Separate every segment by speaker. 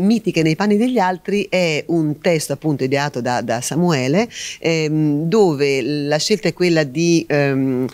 Speaker 1: Mitiche nei panni degli altri è un testo appunto ideato da, da Samuele ehm, dove la scelta è quella di ehm,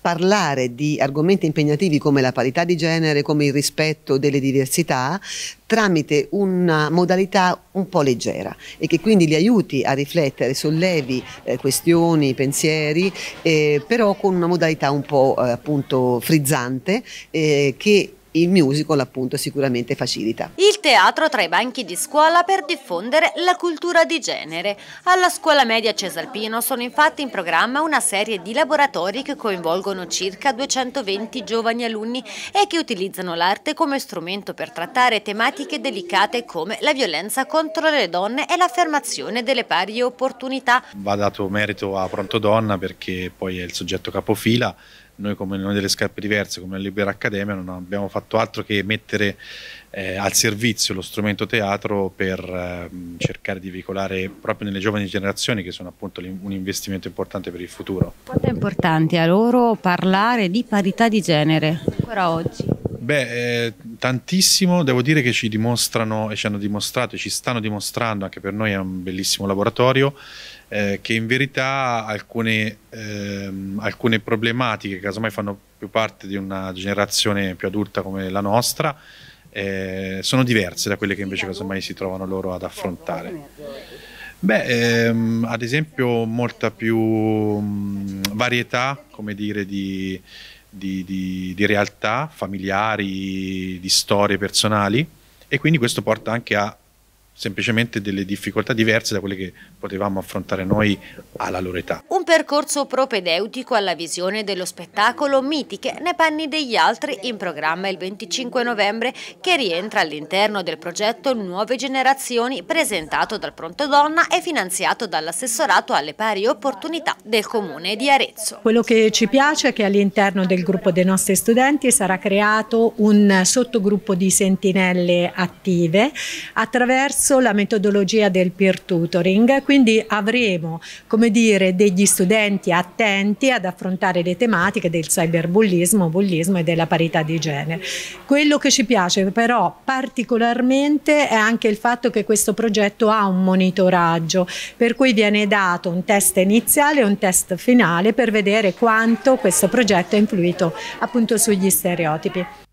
Speaker 1: parlare di argomenti impegnativi come la parità di genere, come il rispetto delle diversità, tramite una modalità un po' leggera e che quindi li aiuti a riflettere, sollevi eh, questioni, pensieri, eh, però con una modalità un po' eh, appunto frizzante eh, che il musical appunto sicuramente facilita.
Speaker 2: Il teatro tra i banchi di scuola per diffondere la cultura di genere. Alla scuola media Cesalpino sono infatti in programma una serie di laboratori che coinvolgono circa 220 giovani alunni e che utilizzano l'arte come strumento per trattare tematiche delicate come la violenza contro le donne e l'affermazione delle pari opportunità.
Speaker 3: Va dato merito a Pronto Donna perché poi è il soggetto capofila noi come noi delle scarpe diverse, come la Libera Accademia, non abbiamo fatto altro che mettere eh, al servizio lo strumento teatro per eh, cercare di veicolare proprio nelle giovani generazioni che sono appunto un investimento importante per il futuro.
Speaker 2: Quanto è importante a loro parlare di parità di genere ancora oggi?
Speaker 3: Beh, eh, tantissimo, devo dire che ci dimostrano e ci hanno dimostrato e ci stanno dimostrando, anche per noi è un bellissimo laboratorio, eh, che in verità alcune, ehm, alcune problematiche che casomai fanno più parte di una generazione più adulta come la nostra, eh, sono diverse da quelle che invece diciamo? casomai si trovano loro ad affrontare. Diciamo, Beh, ehm, ad esempio molta più mh, mm, varietà, come dire, di di, di, di realtà familiari, di storie personali e quindi questo porta anche a semplicemente delle difficoltà diverse da quelle che potevamo affrontare noi alla loro età.
Speaker 2: Un percorso propedeutico alla visione dello spettacolo Mitiche nei panni degli altri in programma il 25 novembre che rientra all'interno del progetto Nuove Generazioni presentato dal Pronto Donna e finanziato dall'assessorato alle pari opportunità del Comune di Arezzo.
Speaker 4: Quello che ci piace è che all'interno del gruppo dei nostri studenti sarà creato un sottogruppo di sentinelle attive attraverso corso la metodologia del peer tutoring, quindi avremo come dire, degli studenti attenti ad affrontare le tematiche del cyberbullismo, bullismo e della parità di genere. Quello che ci piace però particolarmente è anche il fatto che questo progetto ha un monitoraggio, per cui viene dato un test iniziale e un test finale per vedere quanto questo progetto ha influito appunto sugli stereotipi.